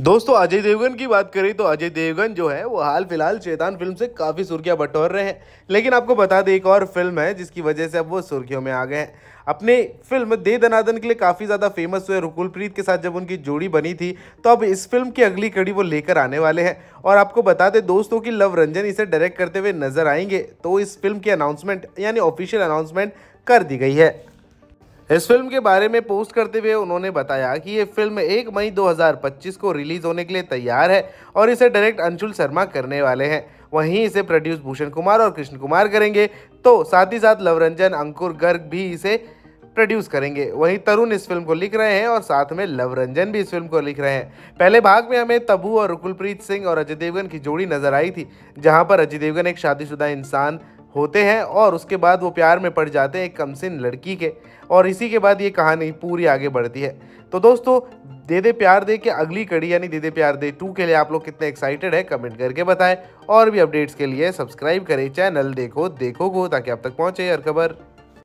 दोस्तों अजय देवगन की बात करें तो अजय देवगन जो है वो हाल फिलहाल चेतान फिल्म से काफ़ी सुर्खियां बटोर रहे हैं लेकिन आपको बता दें एक और फिल्म है जिसकी वजह से अब वो सुर्खियों में आ गए हैं अपने फिल्म दे दनादन के लिए काफ़ी ज़्यादा फेमस हुए रुकुलप्रीत के साथ जब उनकी जोड़ी बनी थी तो अब इस फिल्म की अगली कड़ी वो लेकर आने वाले हैं और आपको बता दें दोस्तों की लव रंजन इसे डायरेक्ट करते हुए नजर आएंगे तो इस फिल्म की अनाउंसमेंट यानी ऑफिशियल अनाउंसमेंट कर दी गई है इस फिल्म के बारे में पोस्ट करते हुए उन्होंने बताया कि ये फिल्म एक मई 2025 को रिलीज होने के लिए तैयार है और इसे डायरेक्ट अंशुल शर्मा करने वाले हैं वहीं इसे प्रोड्यूस भूषण कुमार और कृष्ण कुमार करेंगे तो साथ ही साथ लवरंजन अंकुर गर्ग भी इसे प्रोड्यूस करेंगे वहीं तरुण इस फिल्म को लिख रहे हैं और साथ में लवरंजन भी इस फिल्म को लिख रहे हैं पहले भाग में हमें तबू और रुकुलप्रीत सिंह और अजय देवगन की जोड़ी नजर आई थी जहां पर अजय देवगन एक शादीशुदा इंसान होते हैं और उसके बाद वो प्यार में पड़ जाते हैं एक कमसिन लड़की के और इसी के बाद ये कहानी पूरी आगे बढ़ती है तो दोस्तों दे दे प्यार दे के अगली कड़ी यानी दे दे प्यार दे टू के लिए आप लोग कितने एक्साइटेड है कमेंट करके बताएं और भी अपडेट्स के लिए सब्सक्राइब करें चैनल देखो देखो को ताकि आप तक पहुंचे हर खबर